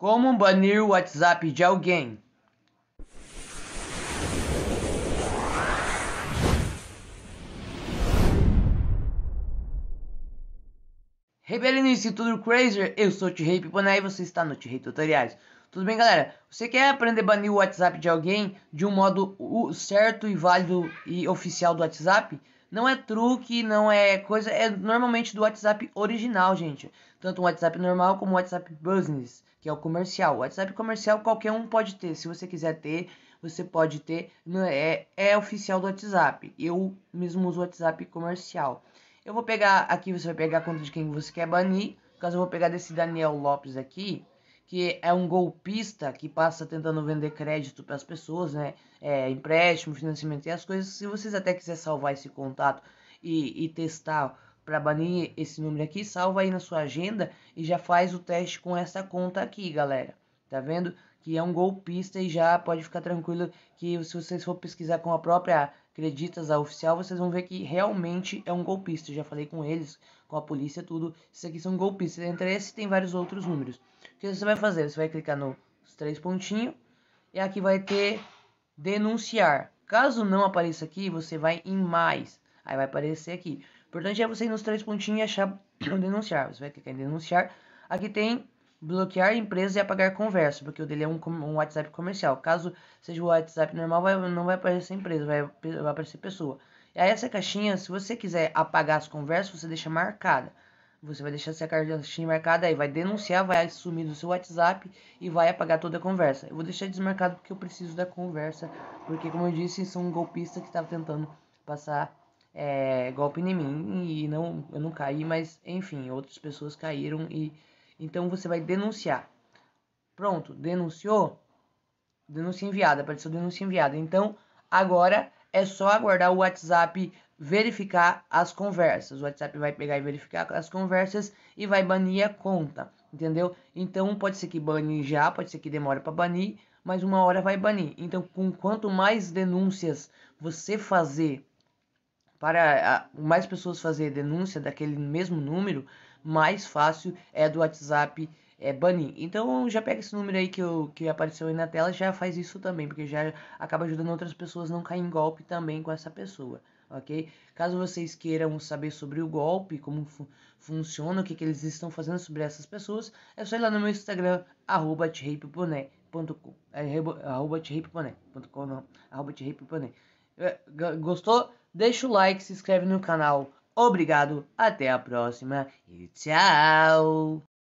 Como banir o WhatsApp de alguém? Rebelião e tudo Crazer, eu sou o T-Rei Piponé e você está no T-Rei Tutoriais. Tudo bem, galera? Você quer aprender a banir o WhatsApp de alguém de um modo certo e válido e oficial do WhatsApp? Não é truque, não é coisa. É normalmente do WhatsApp original, gente. Tanto o WhatsApp normal como o WhatsApp Business, que é o comercial. O WhatsApp comercial qualquer um pode ter. Se você quiser ter, você pode ter. É, é oficial do WhatsApp. Eu mesmo uso o WhatsApp comercial. Eu vou pegar aqui, você vai pegar a conta de quem você quer banir. No caso, eu vou pegar desse Daniel Lopes aqui que é um golpista que passa tentando vender crédito para as pessoas, né? É, empréstimo, financiamento e as coisas. Se vocês até quiser salvar esse contato e, e testar para banir esse número aqui, salva aí na sua agenda e já faz o teste com essa conta aqui, galera. Tá vendo? Que é um golpista e já pode ficar tranquilo que se vocês for pesquisar com a própria creditas a oficial, vocês vão ver que realmente é um golpista. Eu já falei com eles, com a polícia, tudo. Isso aqui são golpistas. Entre esse tem vários outros números. O que você vai fazer? Você vai clicar nos três pontinhos e aqui vai ter denunciar. Caso não apareça aqui, você vai em mais. Aí vai aparecer aqui. O importante é você ir nos três pontinhos e achar denunciar. Você vai clicar em denunciar. Aqui tem bloquear a empresa e apagar conversa, porque o dele é um, um WhatsApp comercial. Caso seja o WhatsApp normal, vai, não vai aparecer empresa, vai, vai aparecer pessoa. E aí essa caixinha, se você quiser apagar as conversas, você deixa marcada. Você vai deixar essa caixinha marcada aí, vai denunciar, vai sumir do seu WhatsApp e vai apagar toda a conversa. Eu vou deixar desmarcado porque eu preciso da conversa, porque como eu disse, são um golpista que estava tentando passar é, golpe em mim e não, eu não caí, mas enfim, outras pessoas caíram e então você vai denunciar. Pronto, denunciou? Denúncia enviada, apareceu denúncia enviada. Então agora é só aguardar o WhatsApp verificar as conversas. O WhatsApp vai pegar e verificar as conversas e vai banir a conta, entendeu? Então pode ser que bane já, pode ser que demore para banir, mas uma hora vai banir. Então, com quanto mais denúncias você fazer para ah, mais pessoas fazerem denúncia daquele mesmo número, mais fácil é do WhatsApp é, banir. Então já pega esse número aí que, eu, que apareceu aí na tela, já faz isso também, porque já acaba ajudando outras pessoas não cair em golpe também com essa pessoa, ok? Caso vocês queiram saber sobre o golpe, como fu funciona, o que, que eles estão fazendo sobre essas pessoas, é só ir lá no meu Instagram, arroba eh, arroba não, arroba é, gostou? Deixa o like, se inscreve no canal. Obrigado, até a próxima e tchau!